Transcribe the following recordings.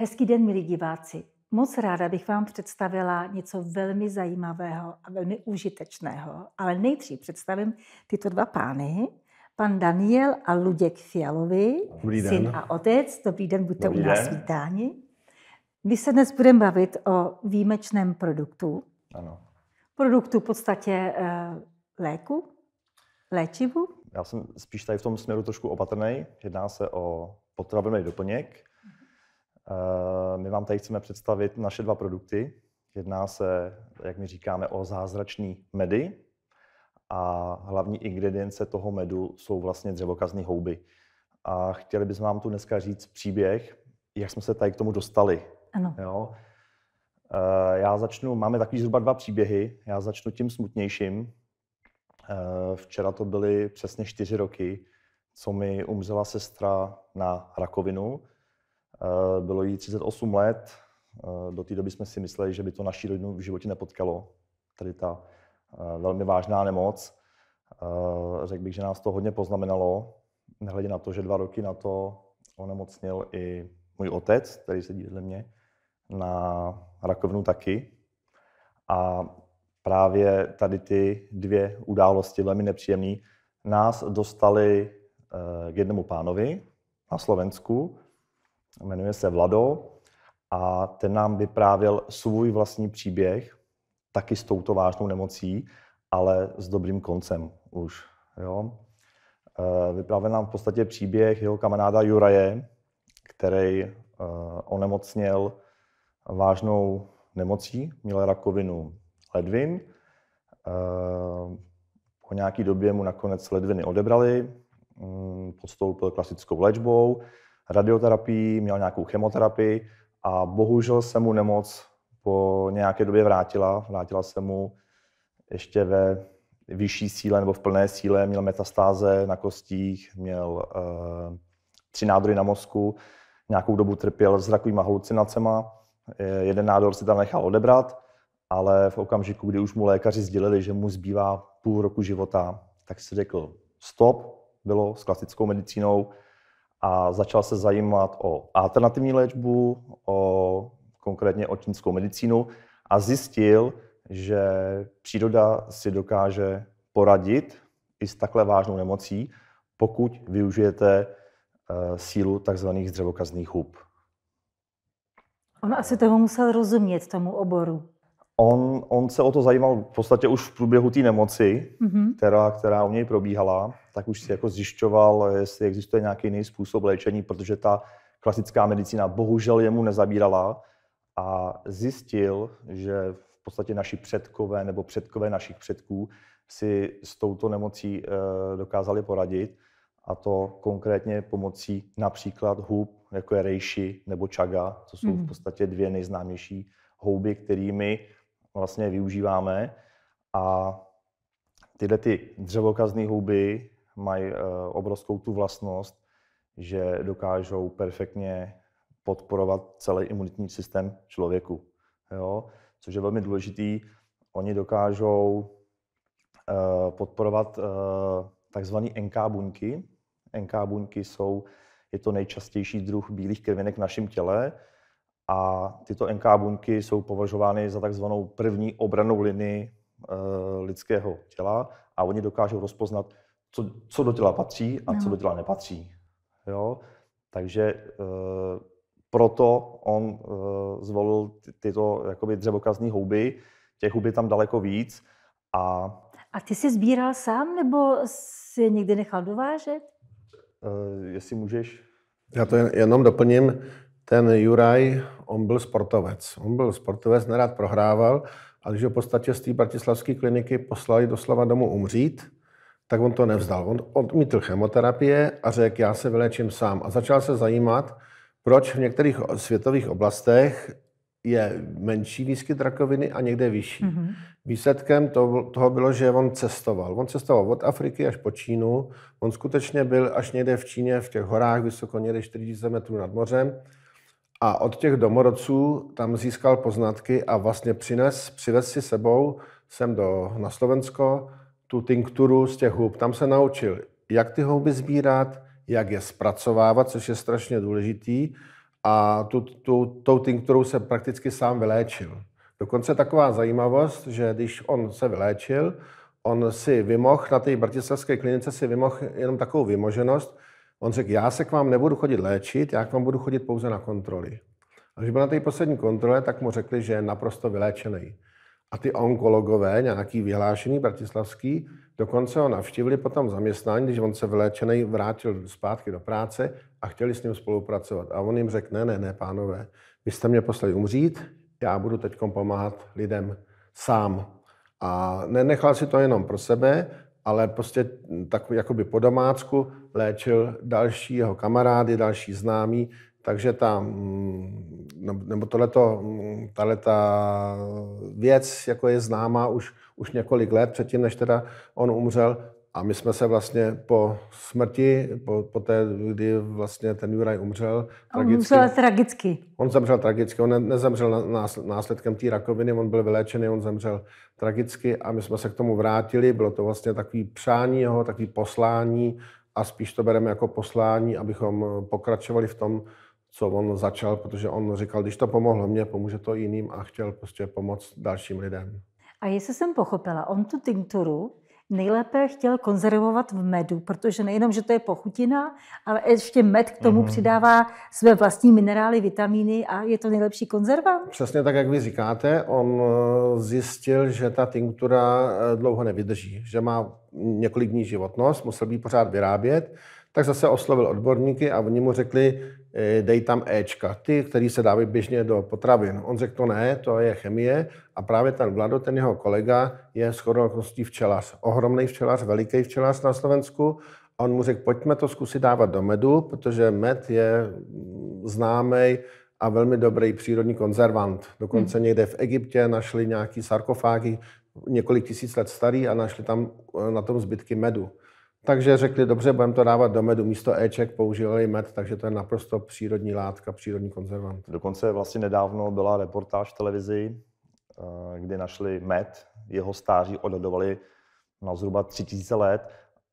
Hezký den, milí diváci. Moc ráda bych vám představila něco velmi zajímavého a velmi užitečného, ale nejdřív představím tyto dva pány, pan Daniel a Luděk Fialovi, Dobrý syn a otec. Dobrý den, buďte Dobrý u nás vítáni. My se dnes budeme bavit o výjimečném produktu. Ano. Produktu v podstatě eh, léku, léčivu. Já jsem spíš tady v tom směru trošku opatrný. Jedná se o potravinový doplněk, Eh, my vám tady chceme představit naše dva produkty. Jedná se, jak my říkáme, o zázračný medy a hlavní ingredience toho medu jsou vlastně dřevokazní houby. A chtěli bychom vám tu dneska říct příběh, jak jsme se tady k tomu dostali. Ano. Jo? Eh, já začnu, máme takový zhruba dva příběhy. Já začnu tím smutnějším. Eh, včera to byly přesně čtyři roky, co mi umřela sestra na rakovinu Eh, bylo jí 38 let. Eh, do té doby jsme si mysleli, že by to naší rodinu v životě nepotkalo. Tady ta eh, velmi vážná nemoc. Řekl bych, že nás to hodně poznamenalo. Nehledě na to, že dva roky na to onemocnil i můj otec, který sedí vedle mě, na rakovinu taky. A právě tady ty dvě události, velmi nepříjemné, nás dostaly k jednomu pánovi na Slovensku, jmenuje se Vlado a ten nám vyprávěl svůj vlastní příběh, taky s touto vážnou nemocí, ale s dobrým koncem už. Jo. Eh, vyprávěl nám v podstatě příběh jeho kamaráda Juraje, který eh, onemocněl vážnou nemocí, měl rakovinu ledvin. Eh, po nějaké době mu nakonec ledviny odebrali, mm, podstoupil klasickou léčbou, radioterapii, měl nějakou chemoterapii a bohužel se mu nemoc po nějaké době vrátila. Vrátila se mu ještě ve vyšší síle nebo v plné síle, měl metastáze na kostích, měl e, tři nádory na mozku, nějakou dobu trpěl s rakovými halucinacema, e, jeden nádor si tam nechal odebrat, ale v okamžiku, kdy už mu lékaři sdělili, že mu zbývá půl roku života, tak si řekl stop, bylo s klasickou medicínou, a začal se zajímat o alternativní léčbu, o, konkrétně o čínskou medicínu a zjistil, že příroda si dokáže poradit i s takhle vážnou nemocí, pokud využijete eh, sílu tzv. dřevokazných hub. On asi toho musel rozumět, tomu oboru. On, on se o to zajímal v podstatě už v průběhu té nemoci, mm-hmm. která, která u něj probíhala, tak už si jako zjišťoval, jestli existuje nějaký jiný způsob léčení, protože ta klasická medicína bohužel jemu nezabírala a zjistil, že v podstatě naši předkové nebo předkové našich předků si s touto nemocí eh, dokázali poradit a to konkrétně pomocí například hub, jako je reishi nebo chaga, to jsou v mhm. podstatě dvě nejznámější houby, kterými vlastně využíváme. A tyhle ty dřevokazné houby mají eh, obrovskou tu vlastnost, že dokážou perfektně podporovat celý imunitní systém člověku. Jo? Což je velmi důležitý. Oni dokážou eh, podporovat eh, takzvané NK buňky. NK buňky jsou, je to nejčastější druh bílých krvinek v našem těle. A tyto NK buňky jsou považovány za takzvanou první obranou linii eh, lidského těla a oni dokážou rozpoznat, co, co do těla patří a no. co do těla nepatří. Jo? Takže e, proto on e, zvolil tyto jakoby dřevokazní houby. Těch houby tam daleko víc. A, a ty jsi sbíral sám, nebo jsi někdy nechal dovážet? E, jestli můžeš... Já to jen, jenom doplním ten Juraj, on byl sportovec. On byl sportovec, nerad prohrával, ale když ho v podstatě z té bratislavské kliniky poslali doslova domů umřít, tak on to nevzdal. On odmítl chemoterapie a řekl, já se vylečím sám. A začal se zajímat, proč v některých světových oblastech je menší výskyt rakoviny a někde vyšší. Mm-hmm. Výsledkem toho bylo, že on cestoval. On cestoval od Afriky až po Čínu. On skutečně byl až někde v Číně, v těch horách, vysoko někde 4000 metrů nad mořem a od těch domorodců tam získal poznatky a vlastně přines, přivez si sebou sem do, na Slovensko tu tinkturu z těch hub. Tam se naučil, jak ty houby sbírat, jak je zpracovávat, což je strašně důležitý. A tu, tu, tou tinkturou se prakticky sám vyléčil. Dokonce taková zajímavost, že když on se vyléčil, on si vymohl, na té bratislavské klinice si vymohl jenom takovou vymoženost, On řekl, já se k vám nebudu chodit léčit, já k vám budu chodit pouze na kontroly. A když byl na té poslední kontrole, tak mu řekli, že je naprosto vyléčený. A ty onkologové, nějaký vyhlášený bratislavský, dokonce ho navštívili potom zaměstnání, když on se vyléčený vrátil zpátky do práce a chtěli s ním spolupracovat. A on jim řekl, ne, ne, ne, pánové, vy jste mě poslali umřít, já budu teď pomáhat lidem sám. A nenechal si to jenom pro sebe, ale prostě tak jakoby po domácku léčil další jeho kamarády, další známí, takže ta, mm, no, nebo tohleto, mm, ta věc jako je známá už, už několik let předtím, než teda on umřel, a my jsme se vlastně po smrti, po, po té, kdy vlastně ten Juraj umřel, on tragicky, umřel tragicky. On zemřel tragicky, on ne, nezemřel následkem té rakoviny, on byl vyléčený, on zemřel tragicky a my jsme se k tomu vrátili. Bylo to vlastně takový přání jeho, takový poslání a spíš to bereme jako poslání, abychom eh, pokračovali v tom, co on začal, protože on říkal, když to pomohlo mně, pomůže to jiným a chtěl prostě pomoct dalším lidem. A jestli jsem pochopila, on tu tinkturu nejlépe chtěl konzervovat v medu, protože nejenom, že to je pochutina, ale ještě med k tomu mm přidává své vlastní minerály, vitamíny a je to nejlepší konzerva. Přesně tak, jak vy říkáte, on eh, zjistil, že ta tinktura eh, dlouho nevydrží, že má několik dní životnost, musel by pořád vyrábět tak zase oslovil odborníky a oni mu řekli, e, dej tam Ečka, ty, který se dávají běžně do potravin. On řekl, to ne, to je chemie a právě ten Vlado, ten jeho kolega, je shodou včelař. Ohromný včelař, veliký včelař na Slovensku a on mu řekl, pojďme to zkusit dávat do medu, protože med je mm, známý a velmi dobrý přírodní konzervant. Dokonce hmm. někde v Egyptě našli nějaký sarkofágy, několik tisíc let starý a našli tam e, na tom zbytky medu. Takže řekli, dobře, budeme to dávat do medu, místo Eček používali med, takže to je naprosto přírodní látka, přírodní konzervant. Dokonce vlastně nedávno byla reportáž v televizi, eh, kdy našli med, jeho stáří odhadovali na zhruba 3000 let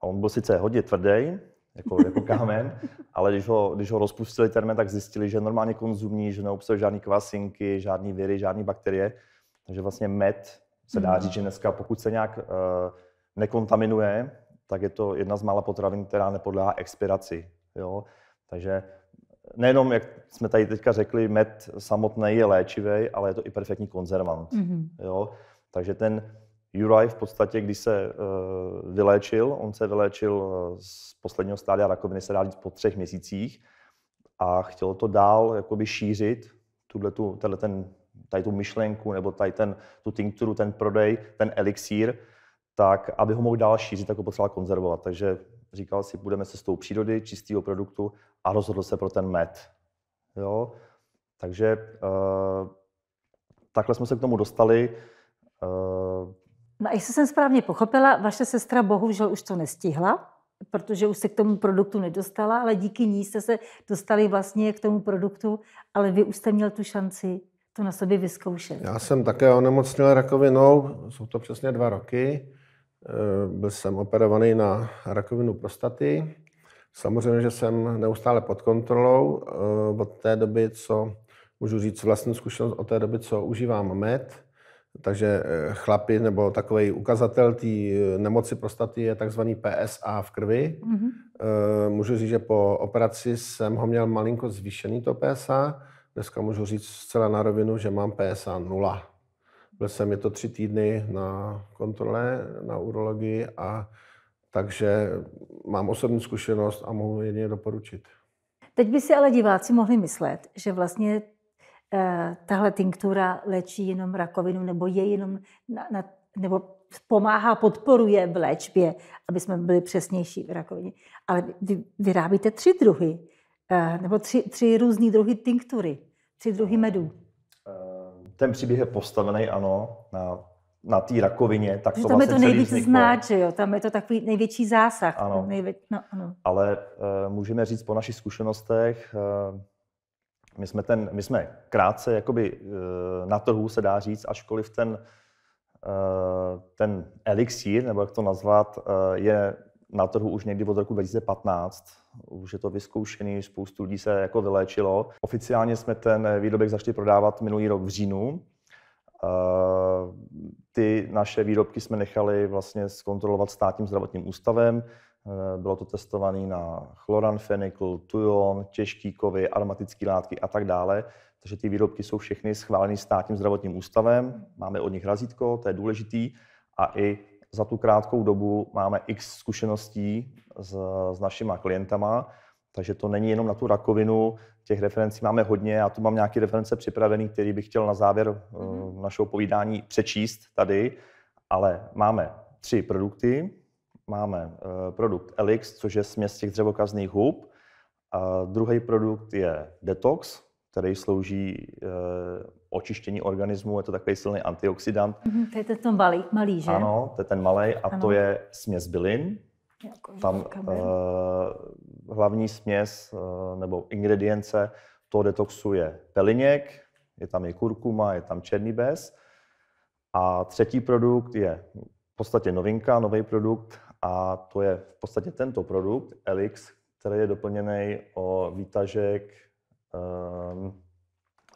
a on byl sice hodně tvrdý, jako, jako kámen, ale když ho, když ho rozpustili ten med, tak zjistili, že normálně konzumní, že neobsahuje žádné kvasinky, žádné viry, žádné bakterie. Takže vlastně med se dá hmm. říct, že dneska, pokud se nějak uh, nekontaminuje, tak je to jedna z mála potravin, která nepodléhá expiraci. Jo? Takže nejenom, jak jsme tady teďka řekli, med samotný je léčivý, ale je to i perfektní konzervant. Mm-hmm. Jo? Takže ten Juraj v podstatě, když se uh, vyléčil, on se vyléčil eh, z posledního stádia rakoviny, se dá říct po třech měsících, a chtělo to dál jakoby šířit, tuto, ten, tady tu myšlenku nebo tady ten, tu tinkturu, ten prodej, ten elixír, tak aby ho mohl dál šířit, tak ho potřeboval konzervovat. Takže říkal si, budeme se s tou přírody, čistého produktu a rozhodl se pro ten med. Jo? Takže uh, takhle jsme se k tomu dostali. Uh, No a jestli jsem správně pochopila, vaše sestra bohužel už to nestihla, protože už se k tomu produktu nedostala, ale díky ní jste se dostali vlastně k tomu produktu, ale vy už jste měl tu šanci to na sobě vyzkoušet. Já jsem také onemocnil rakovinou, jsou to přesně dva roky. Eh, byl jsem operovaný na rakovinu prostaty. Samozřejmě, že jsem neustále pod kontrolou eh, od té doby, co můžu říct vlastní zkušenost, od té doby, co užívám med. Takže eh, chlapi nebo takový ukazatel té nemoci prostaty je takzvaný PSA v krvi. Mm-hmm. Můžu říct, že po operaci jsem ho měl malinko zvýšený, to PSA. Dneska můžu říct zcela na rovinu, že mám PSA 0. Byl jsem je to tři týdny na kontrole na urologii a takže mám osobní zkušenost a mohu jedině doporučit. Teď by si ale diváci mohli myslet, že vlastně eh, tahle tinktura léčí jenom rakovinu nebo je jenom na, na, nebo pomáhá, podporuje v léčbě, aby jsme byli přesnější v rakovině. Ale vy vyrábíte tři druhy, eh, nebo tři, tři různé druhy tinktury, tři druhy no. medů ten příběh je postavený, ano, na, na té rakovině, tak to tam vlastně je to nejvíc znát, že jo? Tam je to takový největší zásah. Ano. Nejvě... No, ano. Ale uh, můžeme říct po našich zkušenostech, uh, my jsme, ten, my jsme krátce jakoby, uh, na trhu, se dá říct, ačkoliv ten, uh, ten elixír, nebo jak to nazvat, uh, je na trhu už někdy od roku 2015. Už je to vyzkoušený, spoustu lidí se jako vyléčilo. Oficiálně jsme ten výrobek začali prodávat minulý rok v říjnu. Ty naše výrobky jsme nechali vlastně zkontrolovat státním zdravotním ústavem. E, bylo to testované na chloranfenikl, tujon, těžký kovy, aromatické látky a tak dále. Takže ty výrobky jsou všechny schváleny státním zdravotním ústavem. Máme od nich razítko, to je důležitý. A i za tu krátkou dobu máme x zkušeností s, s našimi klientama, takže to není jenom na tu rakovinu, těch referencí máme hodně. Já tu mám nějaké reference připravené, které bych chtěl na závěr mm-hmm. našeho povídání přečíst tady, ale máme tři produkty. Máme eh, produkt Elix, což je směs těch dřevokazných hub. A druhý produkt je Detox, který slouží e, očištění organismu, je to takový silný antioxidant. Mm-hmm, to je ten malý, malý, že? Ano, to je ten malý a ano. to je směs bylin. Jako Tam e, hlavní směs e, nebo ingredience toho detoxu je peliněk, je tam i kurkuma, je tam černý bez. A třetí produkt je v podstatě novinka, nový produkt a to je v podstatě tento produkt, Elix, který je doplněný o výtažek Ehm,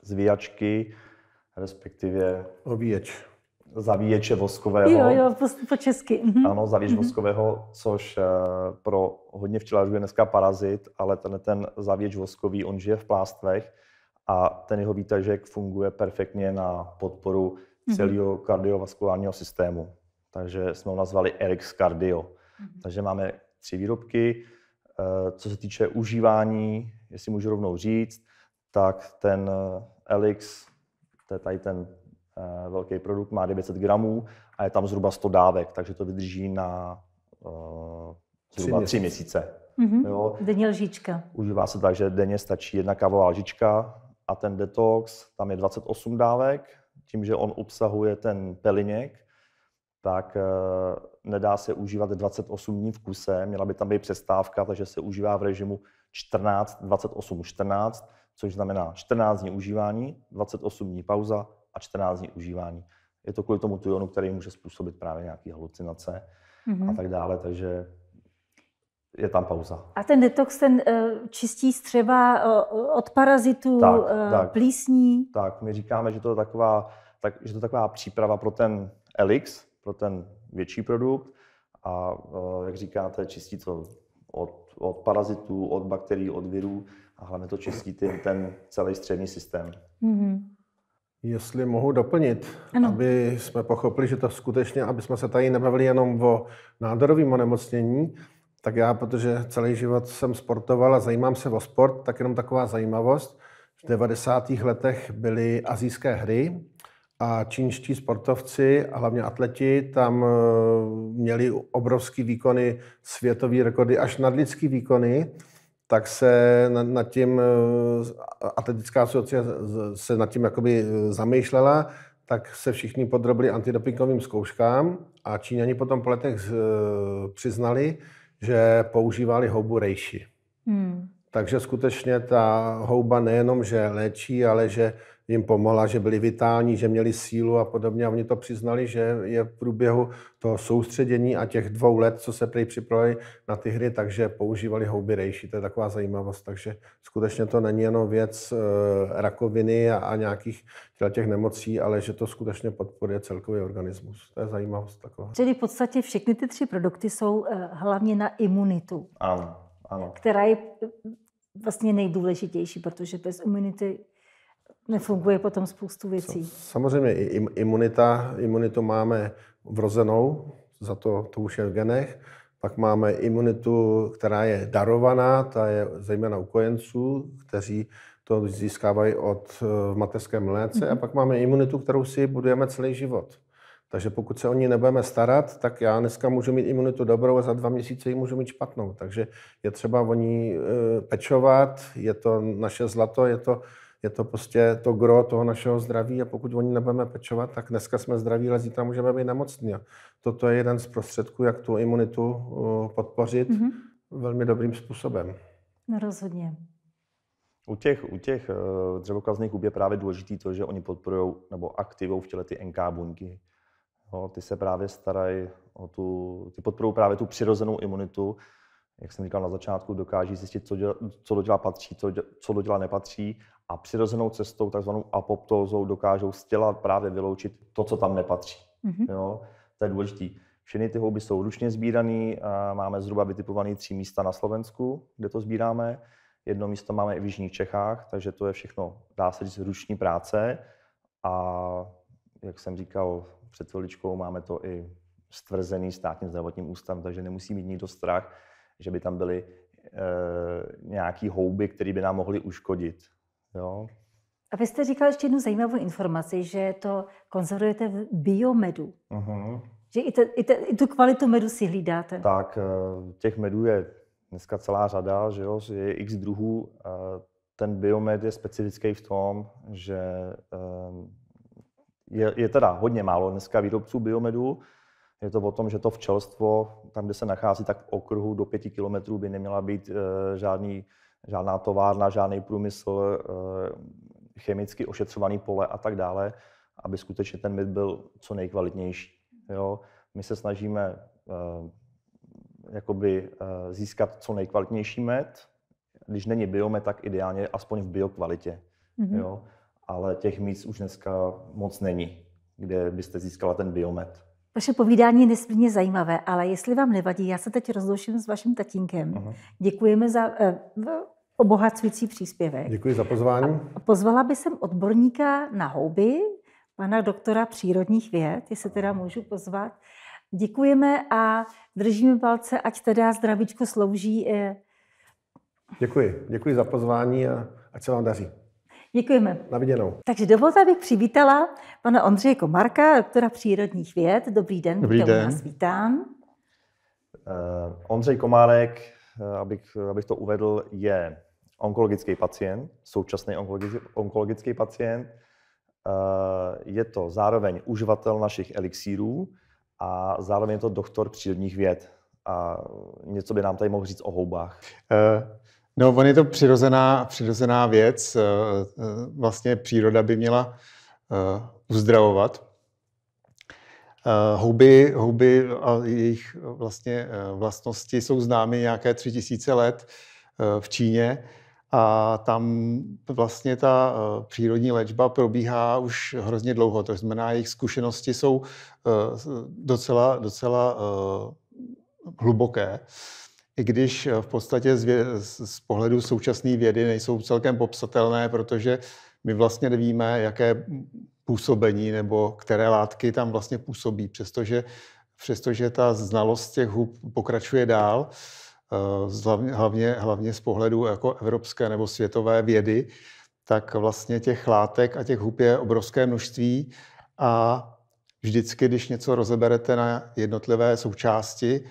zvíjačky, respektive... Ovíječ. Zavíječe voskového. Jo, jo, po, po česky. Mhm. Ano, zavíječ mm-hmm. voskového, což eh, pro hodně včelařů je dneska parazit, ale ten, ten zavíječ voskový, on žije v plástvech a ten jeho výtažek funguje perfektně na podporu mhm. celého mm-hmm. kardiovaskulárního systému. Takže jsme ho nazvali Erix Cardio. Mm-hmm. Takže máme tři výrobky. Eh, co se týče užívání, jestli můžu rovnou říct, tak ten eh, Elix, to je tady ten eh, velký produkt, má 900 gramů a je tam zhruba 100 dávek, takže to vydrží na uh, zhruba 3 měsíce. měsíce. Mm-hmm. Jo. Denně lžička. Užívá se tak, že denně stačí jedna kávová lžička a ten detox, tam je 28 dávek, tím, že on obsahuje ten peliněk, tak uh, nedá se užívat 28 dní v kuse, měla by tam být přestávka, takže se užívá v režimu 14, 28, 14, což znamená 14 dní užívání, 28 dní pauza a 14 dní užívání. Je to kvůli tomu tujonu, který může způsobit právě nějaké halucinace mm-hmm. a mhm. tak dále, takže je tam pauza. A ten detox ten eh, čistí střeva eh, od parazitů, tak, eh, tak, plísní? Tak, my říkáme, že to je taková, tak, že to je taková příprava pro ten elix, pro ten větší produkt a, jak říkáte, čistí to od, od parazitů, od bakterií, od virů a hlavně to čistí ten, ten celý střední systém. Mm-hmm. Jestli mohu doplnit, ano. aby jsme pochopili, že to skutečně, aby jsme se tady nebavili jenom o nádorovém onemocnění, tak já, protože celý život jsem sportoval a zajímám se o sport, tak jenom taková zajímavost. V 90. letech byly azijské hry, a čínští sportovci, a hlavně atleti, tam eh, měli obrovské výkony, světové rekordy, až nadlidský výkony, tak se nad tím eh, atletická asociace se nad tím jakoby eh, zamýšlela, tak se všichni podrobili antidopingovým zkouškám a Číňani potom po letech přiznali, že používali houbu rejši. Hmm. Takže skutečně ta houba nejenom, že léčí, ale že jim pomohla, že byli vitální, že měli sílu a podobně. A oni to přiznali, že je v průběhu toho soustředění a těch dvou let, co se prý připravili na ty hry, takže používali houby rejší. To je taková zajímavost. Takže skutečně to není jenom věc eh, rakoviny a, a nějakých těch nemocí, ale že to skutečně podporuje celkový organismus. To je zajímavost taková. Čili v podstatě všechny ty tři produkty jsou eh, hlavně na imunitu. Ano, ano. Která je eh, vlastně nejdůležitější, protože bez imunity nefunguje potom spoustu věcí. Samozřejmě, imunita, imunitu máme vrozenou, za to, to už je v genech. Pak máme imunitu, která je darovaná, ta je zejména u kojenců, kteří to získávají od eh, mateřské mléce. Mm-hmm. A mhm. pak máme imunitu, kterou si budujeme celý život. Takže pokud se o ní nebudeme starat, tak já dneska můžu mít imunitu dobrou a za dva měsíce ji můžu mít špatnou. Takže je třeba o ní eh, pečovat, je to naše zlato, je to je to prostě to gro toho našeho zdraví a pokud oni nebudeme pečovat, tak dneska jsme zdraví, ale zítra můžeme být nemocní. Toto je jeden z prostředků, jak tu imunitu uh, podpořit mm-hmm. velmi dobrým způsobem. No rozhodně. U těch, u těch eh, dřevokazných hub je právě důležité to, že oni podporují nebo aktivují v těle ty NK buňky. No, ty se právě starají o tu, ty podporují právě tu přirozenou imunitu, jak jsem říkal na začátku, dokáží zjistit, co, děla, co do těla patří, co, děla, co do těla nepatří a přirozenou cestou, takzvanou apoptózou, dokážou z těla právě vyloučit to, co tam nepatří. Mm-hmm. Jo? To je důležité. Všechny ty houby jsou ručně sbírané, máme zhruba vytipované tři místa na Slovensku, kde to sbíráme. Jedno místo máme i v Jižních Čechách, takže to je všechno, dá se říct, ruční práce. A jak jsem říkal před chviličkou, máme to i stvrzený státním zdravotním ústavem, takže nemusí mít nikdo strach, že by tam byly e, eh, nějaké houby, které by nám mohly uškodit. Jo? A vy jste říkal ještě jednu zajímavou informaci, že to konzervujete v biomedu. Uh-huh. Že i, te, i, te, i tu kvalitu medu si hlídáte. Tak, eh, těch medů je dneska celá řada, že jo, je x druhů. Eh, ten biomed je specifický v tom, že je, je teda hodně málo dneska výrobců biomedu, je to o tom, že to včelstvo, tam, kde se nachází, tak v okruhu do pěti kilometrů by neměla být eh, žádný, žádná továrna, žádný průmysl, eh, chemicky ošetřovaný pole a tak dále, aby skutečně ten byt byl co nejkvalitnější. Jo? My se snažíme eh, jakoby získat co nejkvalitnější med. Když není biomet, tak ideálně aspoň v biokvalitě. Mm-hmm. Jo? Ale těch míst už dneska moc není, kde byste získala ten biomet. Vaše povídání je nesmírně zajímavé, ale jestli vám nevadí, já se teď rozloučím s vaším tatínkem. Aha. Děkujeme za eh, obohacující příspěvek. Děkuji za pozvání. A pozvala by jsem odborníka na houby, pana doktora přírodních věd, jestli teda můžu pozvat. Děkujeme a držíme palce, ať teda zdravičko slouží. Eh... Děkuji. Děkuji za pozvání a ať se vám daří. Děkujeme. Na viděnou. Takže dovolte, abych přivítala pana Ondřeje Komarka, doktora přírodních věd. Dobrý den, Dobrý den. vás vítám. Uh, Ondřej Komárek, eh, abych, abych to uvedl, je onkologický pacient, současný onkologický, onkologický pacient. Eh, je to zároveň uživatel našich elixírů a zároveň je to doktor přírodních věd. A něco by nám tady mohl říct o houbách. No, on je to přirozená, přirozená věc. Eh, eh, vlastně příroda by měla eh, uzdravovat. Houby, houby a jejich vlastně vlastnosti jsou známy nějaké tři tisíce let v Číně a tam vlastně ta přírodní léčba probíhá už hrozně dlouho. To znamená, jejich zkušenosti jsou docela, docela hluboké i když eh, v podstatě z, vě- z pohledu současné vědy nejsou celkem popsatelné, protože my vlastně nevíme, jaké působení nebo které látky tam vlastně působí, přestože, přestože ta znalost těch hub pokračuje dál, eh, hlavně, hlavně z pohledu jako evropské nebo světové vědy, tak vlastně těch látek a těch hub je obrovské množství a vždycky, když něco rozeberete na jednotlivé součásti,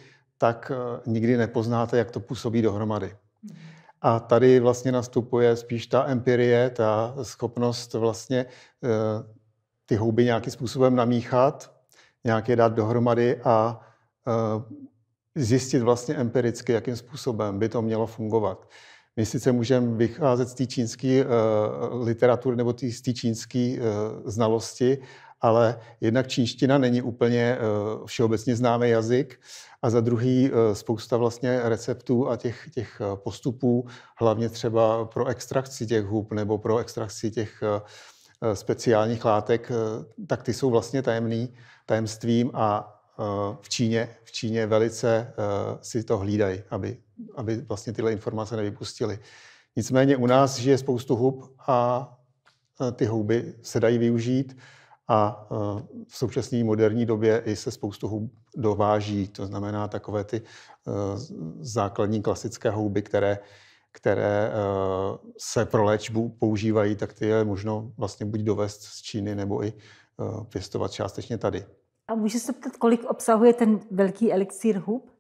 tak eh, nikdy nepoznáte, jak to působí dohromady. Mhm. A tady vlastně nastupuje spíš ta empirie, ta schopnost vlastně eh, ty houby nějakým způsobem namíchat, nějak je dát dohromady a eh, zjistit vlastně empiricky, jakým způsobem by to mělo fungovat. My sice můžeme vycházet z té čínské literatury nebo z té čínské znalosti, ale jednak čínština není úplně všeobecně známý jazyk a za druhý eh, spousta vlastně receptů a těch, těch eh, postupů, hlavně třeba pro extrakci těch hub nebo pro extrakci těch eh, speciálních látek, tak ty jsou vlastně tajemný tajemstvím a v Číně, v Číně velice si to hlídají, aby, aby vlastně tyhle informace nevypustili. Nicméně u nás žije spoustu hub a ty houby se dají využít a v současné moderní době i se spoustu hub dováží, to znamená takové ty eh, základní klasické houby, které, které eh, se pro léčbu používají, tak ty je možno vlastně buď dovést z Číny nebo i eh, pěstovat částečně tady. A může se ptat, kolik obsahuje ten velký elixír hub?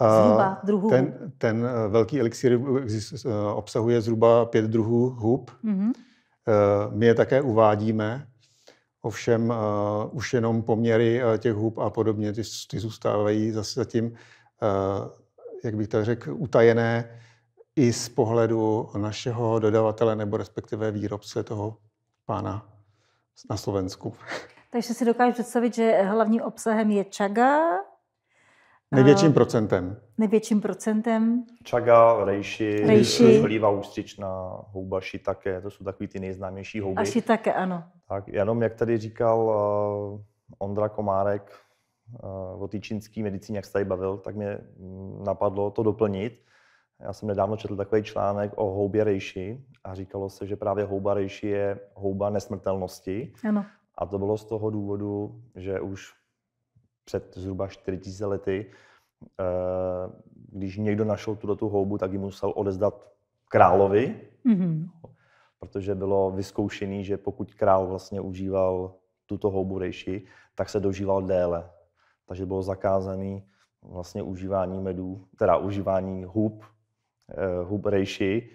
Zhruba druhů ten, ten velký elixír obsahuje zhruba pět druhů hub. Mm-hmm. My je také uvádíme Ovšem uh, už jenom poměry uh, těch hub a podobně, ty, ty zůstávají zase zatím, uh, jak bych tak řekl, utajené i z pohledu našeho dodavatele nebo respektive výrobce toho pána na Slovensku. Takže si dokážu představit, že hlavním obsahem je čaga, Největším eh, procentem. Největším procentem. Čaga, rejši, rejši. hlíva ústřičná, houba šitake, to jsou takový ty nejznámější houby. A šitake, ano. Tak jenom jak tady říkal uh, Ondra Komárek uh, o té čínské medicíně, jak se tady bavil, tak mě mm, napadlo to doplnit. Já jsem nedávno četl takový článek o houbě rejši a říkalo se, že právě houba rejši je houba nesmrtelnosti. Ano. A to bylo z toho důvodu, že už před zhruba 4000 lety, eh, když někdo našel tuto tu houbu, tak ji musel odezdat královi, mm-hmm. protože bylo vyzkoušený, že pokud král vlastně užíval tuto houbu rejši, tak se dožíval déle. Takže bylo zakázané vlastně užívání medů, teda užívání hub, eh, hub rejši,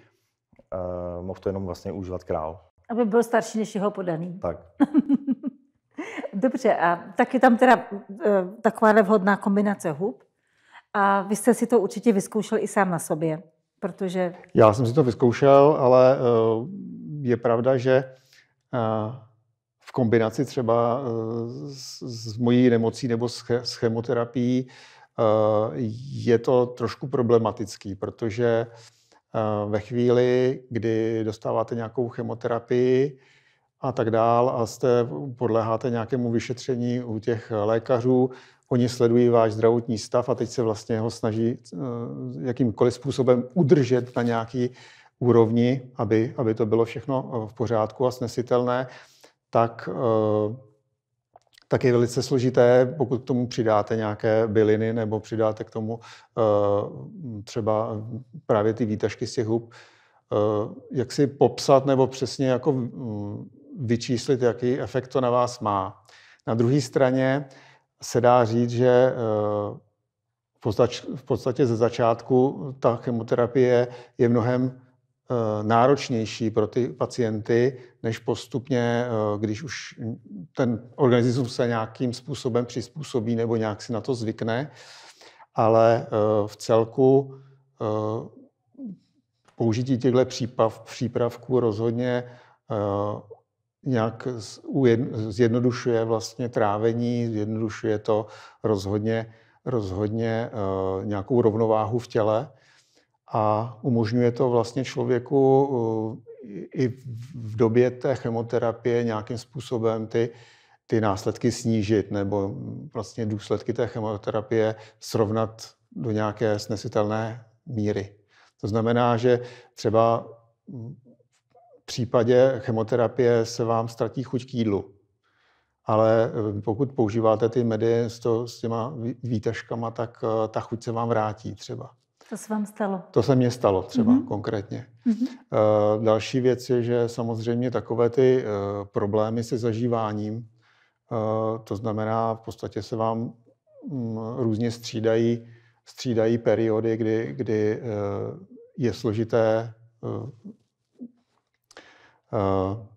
eh, mohl to jenom vlastně užívat král. Aby byl starší než jeho podaný. Tak. Dobře, a tak je tam teda e, taková vhodná kombinace hub. A vy jste si to určitě vyzkoušel i sám na sobě, protože... Já jsem si to vyzkoušel, ale e, je pravda, že e, v kombinaci třeba s, s mojí nemocí nebo s, s chemoterapií je to trošku problematický, protože ve chvíli, kdy dostáváte nějakou chemoterapii, a tak dál a jste, podléháte nějakému vyšetření u těch lékařů, oni sledují váš zdravotní stav a teď se vlastně ho snaží eh, jakýmkoliv způsobem udržet na nějaký úrovni, aby, aby to bylo všechno eh, v pořádku a snesitelné, tak, eh, tak je velice složité, pokud k tomu přidáte nějaké byliny nebo přidáte k tomu třeba právě ty výtažky z těch hub, jak si popsat nebo přesně jako mm, vyčíslit, jaký efekt to na vás má. Na druhé straně se dá říct, že eh, v podstatě ze začátku ta chemoterapie je mnohem eh, náročnější pro ty pacienty, než postupně, eh, když už ten organismus se nějakým způsobem přizpůsobí nebo nějak si na to zvykne. Ale v celku použití těchto přípravků rozhodně nějak zjednodušuje vlastně trávení, zjednodušuje to rozhodně, rozhodně eh, nějakou rovnováhu v těle a umožňuje to vlastně člověku eh, i v době té chemoterapie nějakým způsobem ty, ty následky snížit nebo vlastně důsledky té chemoterapie srovnat do nějaké snesitelné míry. To znamená, že třeba případě chemoterapie se vám ztratí chuť k jídlu. Ale eh, pokud používáte ty medy s, to, s těma výtažkama, tak eh, ta chuť se vám vrátí třeba. To se vám stalo? To se mně stalo třeba mm-hmm. konkrétně. Mm-hmm. Další věc je, že samozřejmě takové ty problémy se zažíváním, to znamená v podstatě se vám mm, různě střídají, střídají periody, kdy, kdy je složité Eh,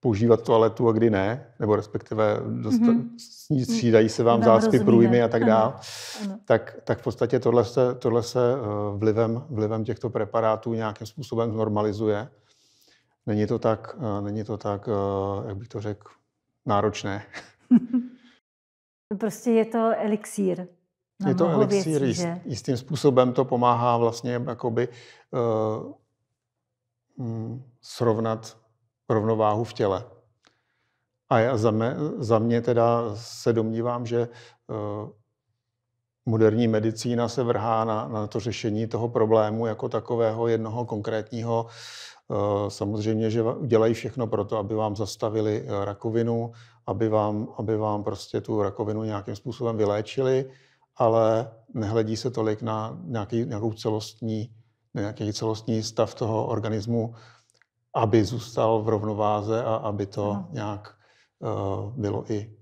používat toaletu a kdy ne, nebo respektive dost, mm-hmm. střídají se vám zácpy, průjmy a tak dále, tak, tak v podstatě tohle se, tohle se eh, vlivem, vlivem těchto preparátů nějakým způsobem normalizuje. Není to tak, eh, není to tak jak bych to řekl, náročné. prostě je to elixír. Je to elixír, věcí, jistým způsobem to pomáhá vlastně jakoby Mm, srovnat rovnováhu v těle. A za mě, za mě teda se domnívám, že eh, moderní medicína se vrhá na, na to řešení toho problému jako takového jednoho konkrétního. Eh, samozřejmě, že dělají všechno pro to, aby vám zastavili eh, rakovinu, aby vám, aby vám prostě tu rakovinu nějakým způsobem vyléčili, ale nehledí se tolik na nějaký, nějakou celostní nějaký celostní stav toho organismu, aby zůstal v rovnováze a aby to no. nějak uh, bylo i,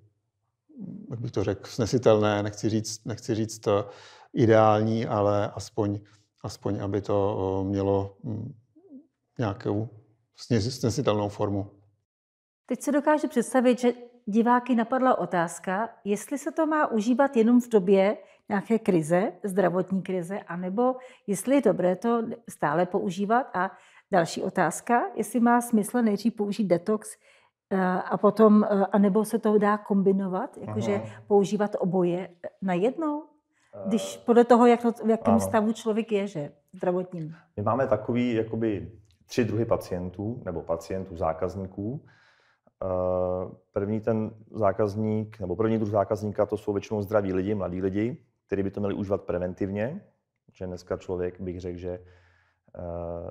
jak bych to řekl, snesitelné, nechci říct, nechci říct to eh, ideální, ale aspoň, aspoň aby to uh, mělo um, nějakou snesitelnou formu. Teď se dokáže představit, že diváky napadla otázka, jestli se to má užívat jenom v době, nějaké krize, zdravotní krize, anebo jestli je dobré to stále používat. A další otázka, jestli má smysl nejdřív použít detox eh, a potom, eh, anebo se to dá kombinovat, jakože Aha. používat oboje eh, najednou, když podle toho, jak to, v jakém ano. stavu člověk je, že zdravotním. My máme takový jakoby tři druhy pacientů, nebo pacientů, zákazníků. První ten zákazník, nebo první druh zákazníka, to jsou většinou zdraví lidi, mladí lidi, který by to měli užívat preventivně, že dneska člověk, bych řekl, že eh,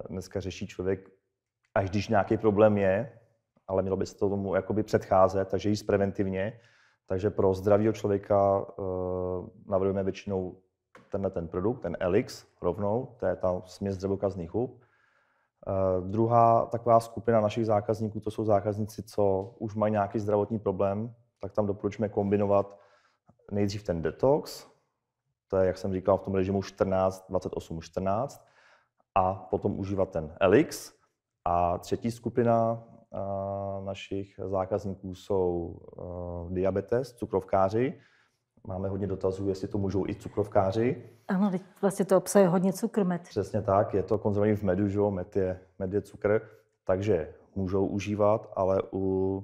dneska řeší člověk, až když nějaký problém je, ale mělo by se to tomu jakoby předcházet, takže jíst preventivně. Takže pro zdravého člověka eh, navrhujeme většinou tenhle ten produkt, ten Elix rovnou, to je ta směs dřevokazných hub. Uh, eh, druhá taková skupina našich zákazníků, to jsou zákazníci, co už mají nějaký zdravotní problém, tak tam doporučujeme kombinovat nejdřív ten detox, to je, jak jsem říkal, v tom režimu 14, 28, 14 a potom užívat ten Elix. A třetí skupina našich zákazníků jsou diabetes, cukrovkáři. Máme hodně dotazů, jestli to můžou i cukrovkáři. Ano, vlastně to obsahuje hodně med. Přesně tak, je to konzumovaný v medu, že? Med, je, med je cukr, takže můžou užívat, ale u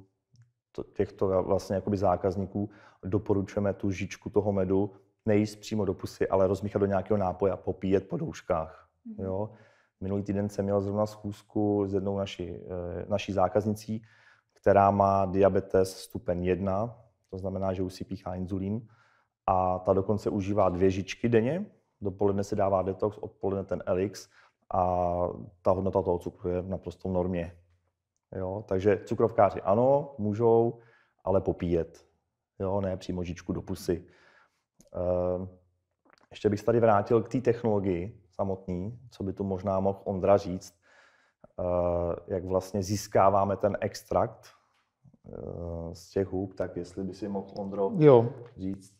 těchto vlastně jakoby zákazníků doporučujeme tu žičku toho medu nejíst přímo do pusy, ale rozmíchat do nějakého nápoje a popíjet po douškách. Mhm. Jo? Minulý týden jsem měl zrovna schůzku s jednou naší, eh, naší zákaznicí, která má diabetes stupen 1, to znamená, že už si píchá inzulín a ta dokonce užívá dvě žičky denně, dopoledne se dává detox, odpoledne ten elix a ta hodnota toho cukru je v naprosto normě. Jo? Takže cukrovkáři ano, můžou, ale popíjet, jo? ne přímo žičku do pusy. Ehm, ještě bych se tady vrátil k té technologii samotné, co by tu možná mohl Ondra říct, ehm, jak vlastně získáváme ten extrakt ehm, z těch hub, tak jestli by si mohl Ondro jo. říct.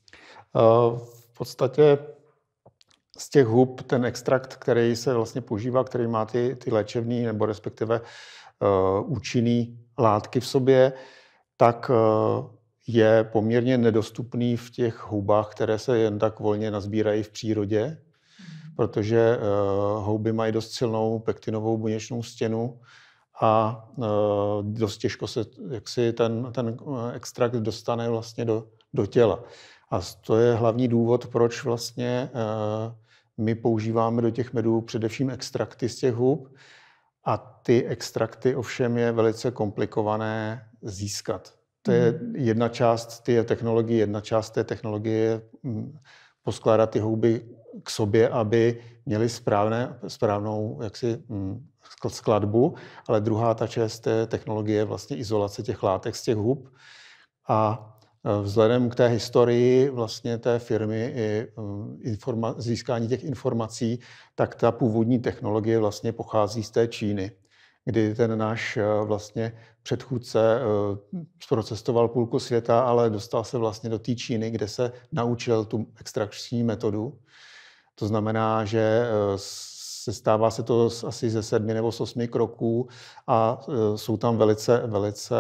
V podstatě z těch hub ten extrakt, který se vlastně používá, který má ty, ty léčebný nebo respektive účinný látky v sobě, tak je poměrně nedostupný v těch houbách, které se jen tak volně nazbírají v přírodě, protože eh, houby mají dost silnou pektinovou buněčnou stěnu a eh, dost těžko se jaksi ten, ten eh, extrakt dostane vlastně do, do těla. A to je hlavní důvod, proč vlastně my používáme do těch medů především extrakty z těch hub a ty extrakty ovšem je velice komplikované získat. To je mhm. jedna část té technologie, jedna část té technologie je mm, poskládat ty houby k sobě, aby měli správné, správnou jaksi, mm, skladbu, ale druhá ta část té technologie je vlastně izolace těch látek z těch hub. A e, vzhledem k té historii vlastně té firmy i mm, informa- získání těch informací, tak ta původní technologie vlastně pochází z té Číny kdy ten náš eh, vlastně předchůdce eh, procestoval půlku světa, ale dostal se vlastně do té Číny, kde se naučil tu extrakční metodu. To znamená, že eh, se stává se to asi ze sedmi nebo z osmi kroků a jsou tam velice, velice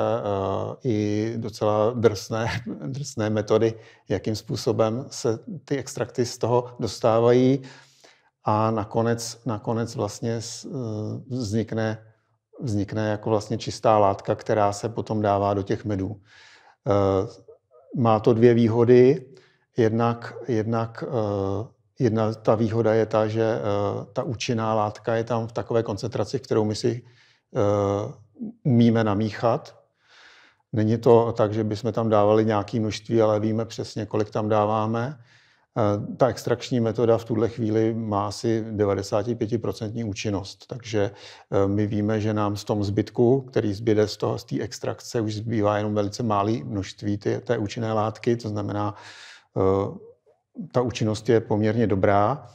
i docela drsné, drsné metody, jakým způsobem se ty extrakty z toho dostávají a nakonec, nakonec vlastně vznikne vznikne jako vlastně čistá látka, která se potom dává do těch medů. Eh, má to dvě výhody. Jednak, jednak eh, jedna ta výhoda je ta, že eh, ta účinná látka je tam v takové koncentraci, kterou my si umíme namíchat. Není to tak, že bychom tam dávali nějaké množství, ale víme přesně, kolik tam dáváme ta extrakční metoda v tuhle chvíli má asi 95% účinnost, takže eh, my víme, že nám z tom zbytku, který zbyde z toho z té extrakce, už zbývá jenom velice malé množství té, té účinné látky, to znamená, eh, ta účinnost je poměrně dobrá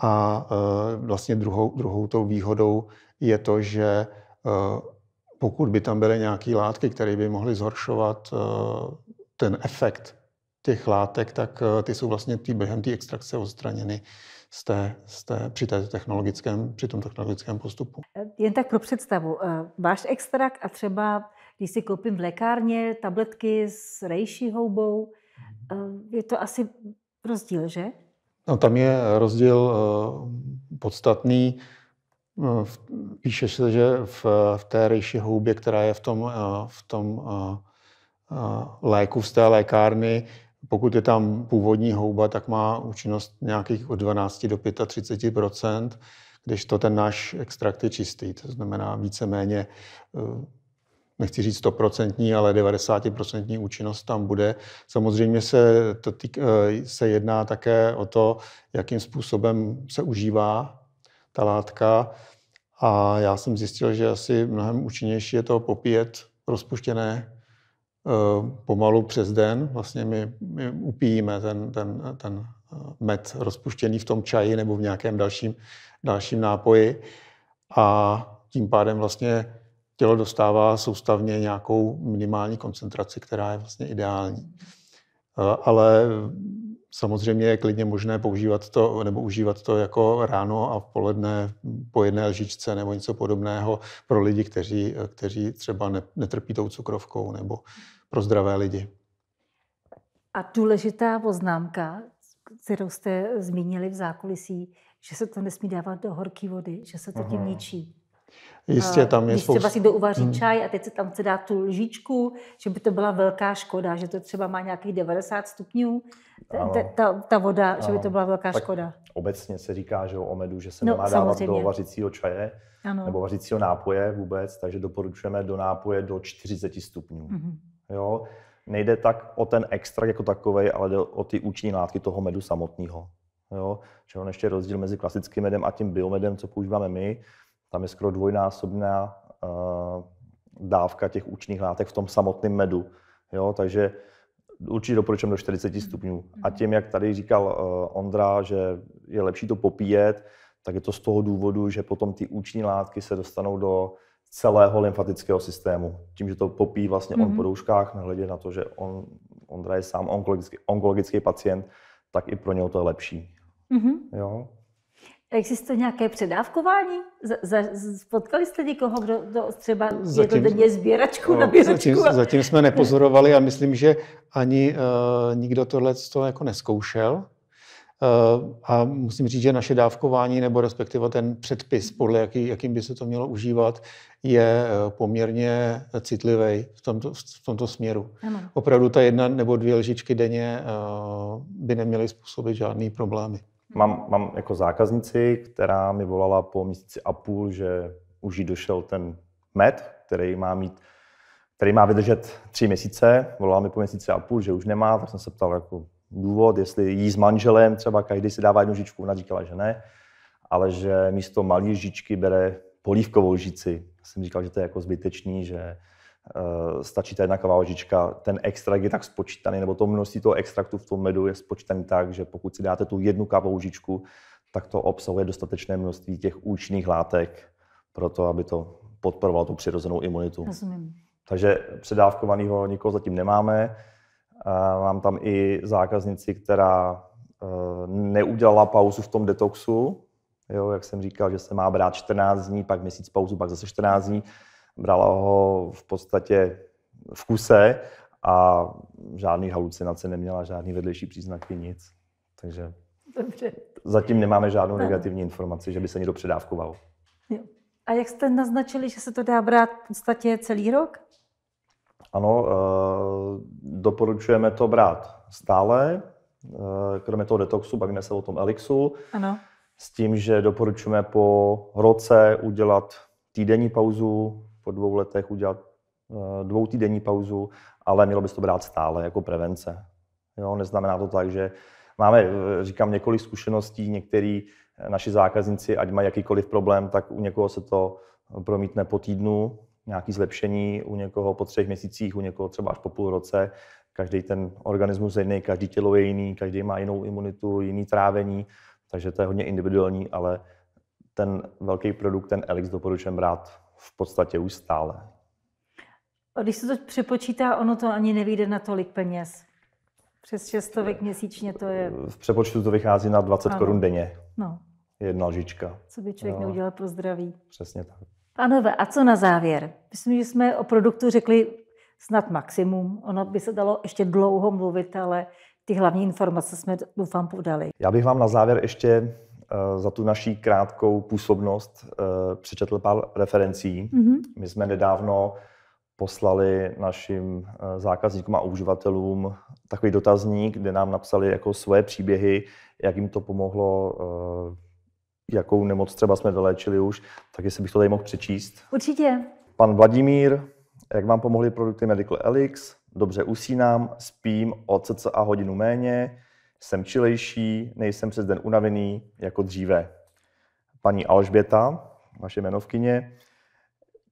a eh, vlastně druhou, druhou tou výhodou je to, že pokud by tam byly nějaké látky, které by mohly zhoršovat ten efekt těch látek, tak eh, ty jsou vlastně tý, během té extrakce odstraněny z té, z té, při, té technologickém, při tom technologickém postupu. Jen tak pro představu. Eh, váš extrakt a třeba, když si koupím v lékárně tabletky s rejší houbou, eh, je to asi rozdíl, že? No, tam je rozdíl podstatný. Píše se, že v, v té rejší houbě, která je v tom, v tom léku z té lékárny, pokud je tam původní houba, tak má účinnost nějakých od 12 do 35 když to ten náš extrakt je čistý. To znamená víceméně, eh, nechci říct 100%, ale 90% účinnost tam bude. Samozřejmě se, to týk, eh, se jedná také o to, jakým způsobem se užívá ta látka. A já jsem zjistil, že asi mnohem účinnější je to popíjet rozpuštěné Eh, pomalu přes den. Vlastně my, my upijíme ten, ten, ten eh, med rozpuštěný v tom čaji nebo v nějakém dalším, dalším nápoji a tím pádem vlastně tělo dostává soustavně nějakou minimální koncentraci, která je vlastně ideální. Eh, ale samozřejmě je klidně možné používat to nebo užívat to jako ráno a v poledne po jedné lžičce nebo něco podobného pro lidi, kteří, kteří třeba netrpí tou cukrovkou nebo, pro zdravé lidi. A důležitá poznámka, kterou jste zmínili v zákulisí, že se to nesmí dávat do horké vody, že se to Aha. tím ničí. Jistě, tam je Když třeba si uvaří hmm. čaj a teď se tam chce dát tu lžičku, že by to byla velká škoda, že to třeba má nějakých 90 stupňů, ta, ta, ta, ta voda, ano. že by to byla velká tak škoda. Obecně se říká, že o medu, že se no, nemá samozřejmě. do vařícího čaje ano. nebo vařícího nápoje vůbec, takže doporučujeme do nápoje do 40 stupňů. Mm-hmm. Jo? Nejde tak o ten extrakt jako takový, ale jde o ty účinné látky toho medu samotného. Jo? Že on ještě rozdíl mezi klasickým medem a tím biomedem, co používáme my. Tam je skoro dvojnásobná uh, dávka těch účinných látek v tom samotném medu. Jo? Takže určitě doporučujeme do 40 stupňů. A mhm. tím, jak tady říkal uh, Ondra, že je lepší to popíjet, tak je to z toho důvodu, že potom ty účinné látky se dostanou do celého lymfatického systému. Tím, že to popí vlastně mm-hmm. on mhm. po douškách, nehledě na to, že on, Ondra je sám onkologický, onkologický pacient, tak i pro něho to je lepší. Mm-hmm. Jo? Existuje nějaké předávkování? Za, za, spotkali jste někoho, kdo, to třeba zatím, je to denně sběračku no, na běračku? Zatím, a... zatím jsme nepozorovali a myslím, že ani uh, nikdo tohle to jako neskoušel. Eh, a musím říct, že naše dávkování nebo respektive ten předpis, podle jaký, jakým by se to mělo užívat, je eh, poměrně citlivý v tomto, v tomto směru. Ano. Opravdu ta jedna nebo dvě lžičky denně eh, by neměly způsobit žádný problémy. Mám, mám jako zákaznici, která mi volala po měsíci a půl, že už jí došel ten med, který má mít který má vydržet tři měsíce. Volala mi po měsíci a půl, že už nemá, tak jsem se ptal, jako, důvod, jestli jí s manželem, třeba každý si dává jednu žičku, ona říkala, že ne, ale že místo malé žičky bere polívkovou žici. Já jsem říkal, že to je jako zbytečný, že uh, stačí ta jedna kávová žička. Ten extrakt je tak spočítaný, nebo to množství toho extraktu v tom medu je spočítaný tak, že pokud si dáte tu jednu kávovou žičku, tak to obsahuje dostatečné množství těch účinných látek pro to, aby to podporovalo tu přirozenou imunitu. Rozumím. Takže předávkovaného nikoho zatím nemáme. Mám tam i zákaznici, která eh, neudělala pauzu v tom detoxu, jo, jak jsem říkal, že se má brát 14 dní, pak měsíc pauzu, pak zase 14 dní. Brala ho v podstatě v kuse a žádný halucinace neměla, žádný vedlejší příznaky, nic. Takže Dobře. zatím nemáme žádnou negativní informaci, že by se někdo předávkoval. A jak jste naznačili, že se to dá brát v podstatě celý rok? Ano, eh, doporučujeme to brát stále, eh, kromě toho detoxu, bavíme se o tom elixu. Ano. S tím, že doporučujeme po roce udělat týdenní pauzu, po dvou letech udělat eh, dvou týdenní pauzu, ale mělo by to brát stále jako prevence. Jo, neznamená to tak, že máme, říkám, několik zkušeností, některý naši zákazníci, ať mají jakýkoliv problém, tak u někoho se to promítne po týdnu, nějaké zlepšení, u někoho po třech měsících, u někoho třeba až po půl roce. Každý ten organismus je jiný, každý tělo je jiný, každý má jinou imunitu, jiný trávení, takže to je hodně individuální, ale ten velký produkt, ten Elix, doporučujeme brát v podstatě už stále. A když se to přepočítá, ono to ani nevyjde na tolik peněz. Přes šestovek měsíčně to je... V přepočtu to vychází na 20 ano. korun denně. No. Jedna lžička. Co by člověk no. neudělal pro zdraví. Přesně tak. Pánové, a co na závěr? Myslím, že jsme o produktu řekli snad maximum. Ono by se dalo ještě dlouho mluvit, ale ty hlavní informace jsme, doufám, podali. Já bych vám na závěr ještě eh, za tu naší krátkou působnost eh, přečetl pár referencí. Mm-hmm. My jsme nedávno poslali našim eh, zákazníkům a uživatelům takový dotazník, kde nám napsali jako svoje příběhy, jak jim to pomohlo jakou nemoc třeba jsme vyléčili už, tak jestli bych to tady mohl přečíst. Určitě. Pan Vladimír, jak vám pomohly produkty Medical Elix, dobře usínám, spím o cca hodinu méně, jsem čilejší, nejsem přes den unavený jako dříve. Paní Alžběta, vaše jmenovkyně,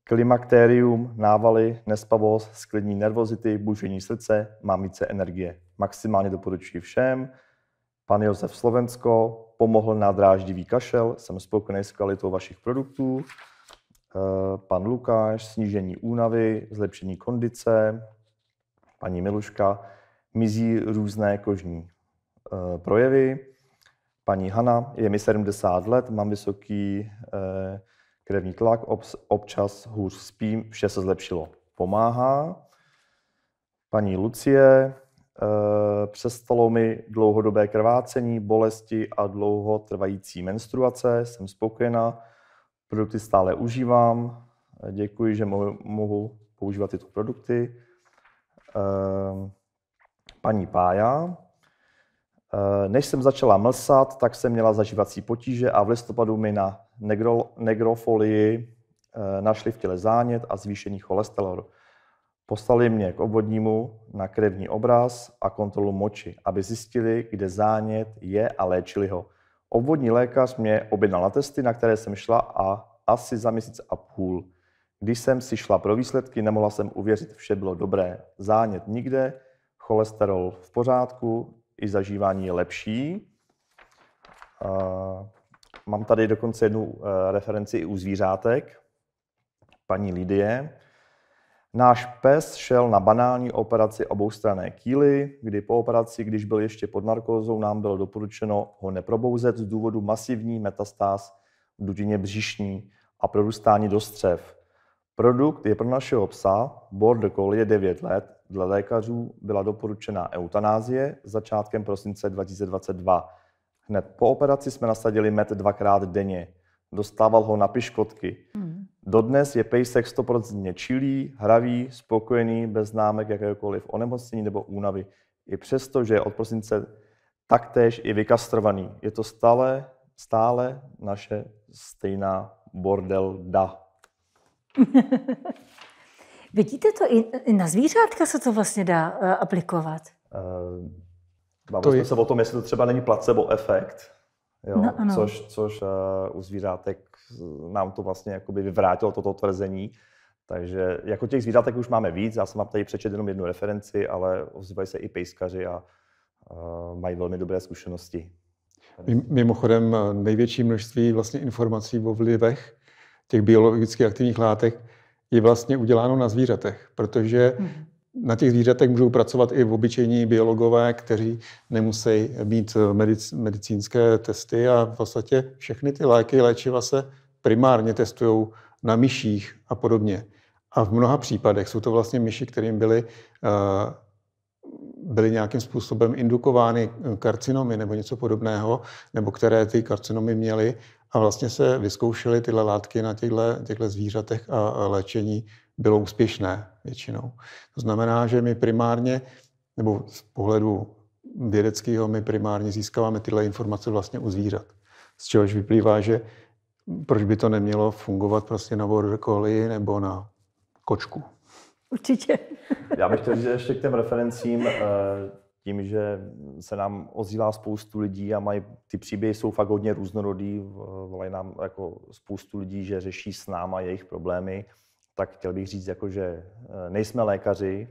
klimakterium, návaly, nespavost, sklidní nervozity, bušení srdce, mám více energie. Maximálně doporučuji všem, Pan Josef Slovensko pomohl na dráždivý kašel, jsem spokojený s kvalitou vašich produktů. Eh, pan Lukáš, snížení únavy, zlepšení kondice. Paní Miluška, mizí různé kožní eh, projevy. Paní Hana, je mi 70 let, mám vysoký eh, krevní tlak, občas hůř spím, vše se zlepšilo. Pomáhá. Paní Lucie, Eh, přestalo mi dlouhodobé krvácení, bolesti a dlouho trvající menstruace. Jsem spokojená, produkty stále užívám. Eh, děkuji, že mohu používat tyto produkty. Eh, paní Pája. Než jsem začala mlsat, tak jsem měla zažívací potíže a v listopadu mi na negro, negrofolii našli v těle zánět a zvýšení cholesterolu. Poslali mě k obvodnímu na krevní obraz a kontrolu moči, aby zjistili, kde zánět je a léčili ho. Obvodní lékař mě objednal na testy, na které jsem šla a asi za měsíc a půl. Když jsem si šla pro výsledky, nemohla jsem uvěřit, vše bylo dobré. Zánět nikde, cholesterol v pořádku, i zažívání je lepší. mám tady dokonce jednu eh, referenci i u zvířátek, paní Lidie. Náš pes šel na banální operaci oboustranné kýly, kdy po operaci, když byl ještě pod narkózou, nám bylo doporučeno ho neprobouzet z důvodu masivní metastáz v dutině břišní a prorůstání do střev. Produkt je pro našeho psa, Border Collie je 9 let, dle lékařů byla doporučena eutanázie začátkem prosince 2022. Hned po operaci jsme nasadili met dvakrát denně dostával ho na piškotky. Hmm. Dodnes je pejsek 100% čilý, hravý, spokojený, bez známek jakéhokoliv onemocnění nebo únavy. I přesto, že je od prosince taktéž i vykastrovaný. Je to stále, stále naše stejná bordel da. Vidíte to, i na zvířátka se to vlastně dá eh, aplikovat. Uh, Bavili jsme je... se o tom, jestli to třeba není placebo efekt. Jo? No, Což, což uh, u zvířátek nám to vlastně jakoby vyvrátilo toto tvrzení. Takže jako těch zvířátek už máme víc, já jsem vám tady přečet jenom jednu referenci, ale ozývají se i pejskaři a uh, mají velmi dobré zkušenosti. Mimochodem eh, největší množství vlastně informací o vlivech těch biologicky aktivních látek je vlastně uděláno na zvířatech, protože hmm na těch zvířatech můžou pracovat i obyčejní biologové, kteří nemusí být eh, medic, medicínské testy a v podstatě všechny ty léky, léčiva se primárně testují na myších a podobně. A v mnoha případech jsou to vlastně myši, kterým byly, eh, byly nějakým způsobem indukovány karcinomy nebo něco podobného, nebo které ty karcinomy měly a vlastně se vyzkoušely tyhle látky na těchto, těchto zvířatech a léčení bylo úspěšné většinou. To znamená, že my primárně, nebo z pohledu vědeckého, my primárně získáváme tyhle informace vlastně u zvířat. Z čehož vyplývá, že proč by to nemělo fungovat prostě na border collie nebo na kočku. Určitě. Já bych chtěl říct ještě k těm referencím, eh, tím, že se nám ozývá spoustu lidí a mají, ty příběhy jsou fakt hodně různorodý, volají nám jako spoustu lidí, že řeší s náma jejich problémy tak chtěl bych říct, jako, že eh, nejsme lékaři,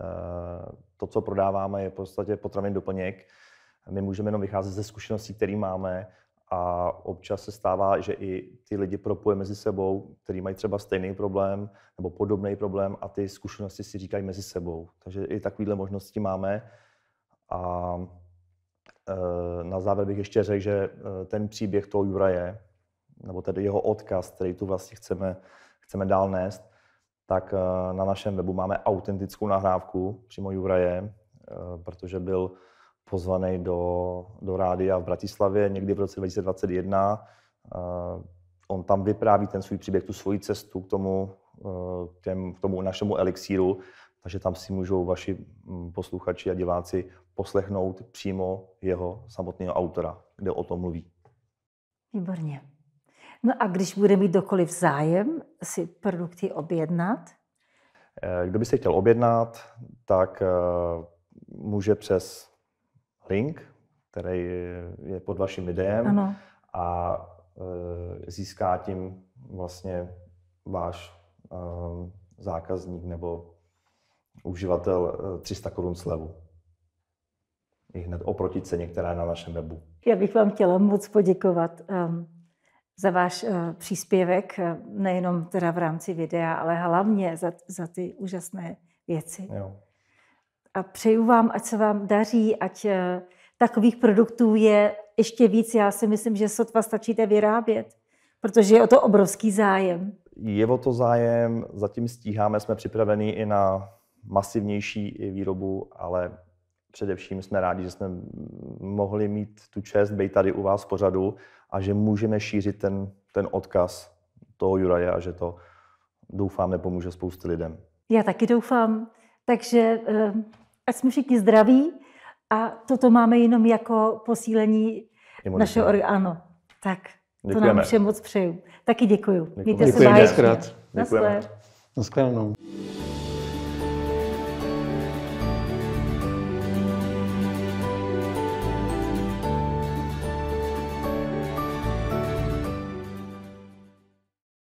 eh, to, co prodáváme, je v podstatě potravin doplněk. My můžeme jenom vycházet ze zkušeností, které máme a občas se stává, že i ty lidi propoje mezi sebou, kteří mají třeba stejný problém nebo podobný problém a ty zkušenosti si říkají mezi sebou. Takže i takovéhle možnosti máme. A eh, na závěr bych ještě řekl, že ten příběh toho Juraje, nebo tedy jeho odkaz, který tu vlastně chceme chceme dál nést, tak eh, na našem webu máme autentickou nahrávku přímo Juraje, eh, protože byl pozvaný do, do rádia v Bratislavě někdy v roce 2021. Eh, on tam vypráví ten svůj příběh, tu svoji cestu k tomu, k, těm, k tomu našemu elixíru, takže tam si můžou vaši mm, posluchači a diváci poslechnout přímo jeho samotného autora, kde o tom mluví. Výborně. No a když bude mít dokoliv zájem si produkty objednat? Eh, kdo by se chtěl objednat, tak eh, může přes link, který je pod vaším videem ano. a eh, získá tím vlastně váš ehm, zákazník nebo uživatel 300 korun slevu. I hned oproti ceně, která je na našem webu. Já bych vám chtěla moc poděkovat. Ehm, za váš eh, příspěvek, eh, nejenom teda v rámci videa, ale hlavně za, za ty úžasné věci. Jo. A přeju vám, ať se vám daří, ať eh, takových produktů je ještě víc. Já si myslím, že sotva stačíte vyrábět, protože je o to obrovský zájem. Je o to zájem, zatím stíháme, jsme připraveni i na masivnější výrobu, ale především jsme rádi, že jsme mohli mít tu čest být tady u vás v pořadu a že můžeme šířit ten, ten odkaz toho Juraje a že to doufáme pomůže spoustě lidem. Já taky doufám. Takže eh, ať jsme všichni zdraví a toto máme jenom jako posílení Imunitě. našeho orgánu. Ano, tak. Děkujeme. To nám všem moc přeju. Taky děkuju. Děkujeme. Mějte se báječně. Děkujeme. Naschledanou.